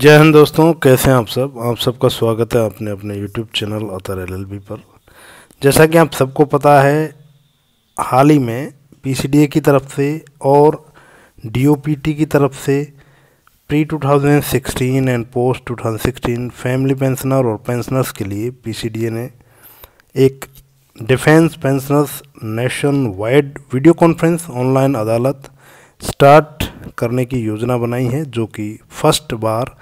जय हिंद दोस्तों कैसे हैं आप सब आप सबका स्वागत है अपने अपने यूट्यूब चैनल अतर एलएलबी पर जैसा कि आप सबको पता है हाल ही में पीसीडीए की तरफ से और डीओपीटी की तरफ से pre 2016 and post 2016 family pensioner और पेंशनर्स के लिए पीसीडीए ने एक defence pensioners nationwide video conference online अदालत स्टार्ट करने की योजना बनाई है जो कि फर्स्ट बार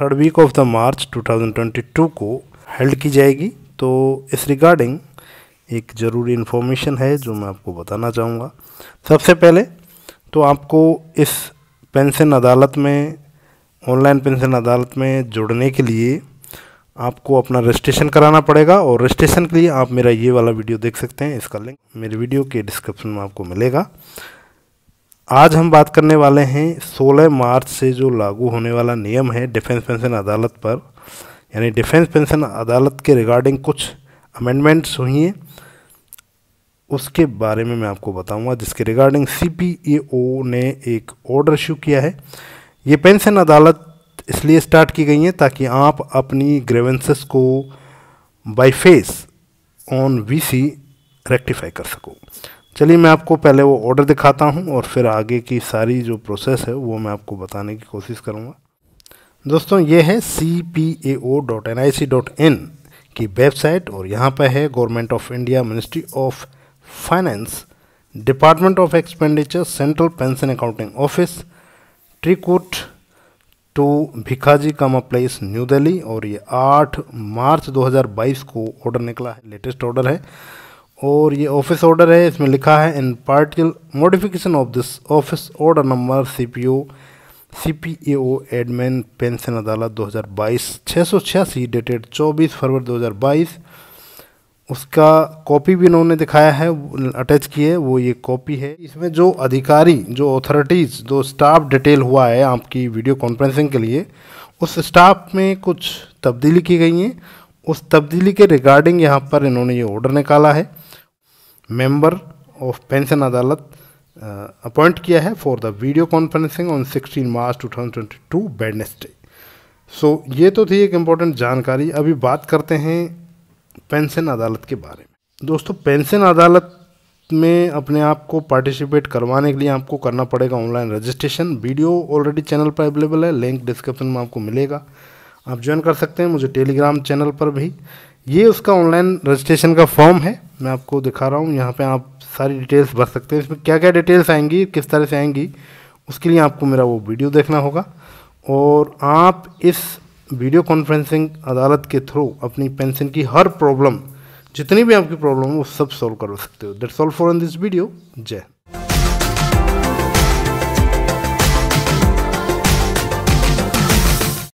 third week of the March 2022 को हेल्ड की जाएगी तो इस रिगार्डिंग एक ज़रूरी इन्फॉर्मेशन है जो मैं आपको बताना चाहूँगा सबसे पहले तो आपको इस पेंशन अदालत में ऑनलाइन पेंशन अदालत में जुड़ने के लिए आपको अपना रजिस्ट्रेशन कराना पड़ेगा और रजिस्ट्रेशन के लिए आप मेरा ये वाला वीडियो देख सकते हैं इसका लिंक मेरे वीडियो के डिस्क्रिप्शन में आपको मिलेगा आज हम बात करने वाले हैं 16 मार्च से जो लागू होने वाला नियम है डिफेंस पेंशन अदालत पर यानी डिफेंस पेंशन अदालत के रिगार्डिंग कुछ अमेंडमेंट्स हुई हैं उसके बारे में मैं आपको बताऊंगा जिसके रिगार्डिंग सी ने एक ऑर्डर इशू किया है ये पेंशन अदालत इसलिए स्टार्ट की गई है ताकि आप अपनी ग्रेवेंसेस को by face on see rectify कर सको चलिए मैं आपको पहले वो ऑर्डर दिखाता हूँ और फिर आगे की सारी जो प्रोसेस है वो मैं आपको बताने की कोशिश करूँगा दोस्तों ये है C P A O dot N I C dot in की वेबसाइट और यहाँ पर है government of India ministry of finance department of expenditure central pension accounting office Trikoot two Bhikaji Cama place new Delhi और ये 8 मार्च 2022 को ऑर्डर निकला है लेटेस्ट ऑर्डर है और ये ऑफिस ऑर्डर है इसमें लिखा है in particle modification of this office order number C P O C P A O admin pension अदालत 2022 छियासी डेटेड 24 फरवरी 2022 उसका कॉपी भी इन्होंने दिखाया है अटैच की है वो ये कॉपी है इसमें जो अधिकारी जो अथॉरिटीज़ जो स्टाफ डिटेल हुआ है आपकी वीडियो कॉन्फ्रेंसिंग के लिए उस स्टाफ में कुछ तब्दीली की गई है उस तब्दीली के रिगार्डिंग यहाँ पर इन्होंने ये ऑर्डर निकाला है मेंबर ऑफ पेंशन अदालत अपॉइंट किया है for the video conferencing on 16 March 2022 thousand twenty two Wednesday so ये तो थी एक इम्पॉर्टेंट जानकारी अभी बात करते हैं पेंशन अदालत के बारे में दोस्तों पेंशन अदालत में अपने आप को पार्टिसिपेट करवाने के लिए आपको करना पड़ेगा online registration video already channel पर अवेलेबल है लिंक डिस्क्रिप्शन में आपको मिलेगा आप ज्वाइन कर सकते हैं मुझे टेलीग्राम चैनल पर भी ये उसका ऑनलाइन रजिस्ट्रेशन का फॉर्म है मैं आपको दिखा रहा हूँ यहाँ पे आप सारी डिटेल्स भर सकते हैं इसमें क्या क्या डिटेल्स आएंगी किस तरह से आएंगी उसके लिए आपको मेरा वो वीडियो देखना होगा और आप इस वीडियो कॉन्फ्रेंसिंग अदालत के थ्रू अपनी पेंशन की हर प्रॉब्लम जितनी भी आपकी प्रॉब्लम है वो सब सॉल्व करवा सकते हो that solve for in this video जय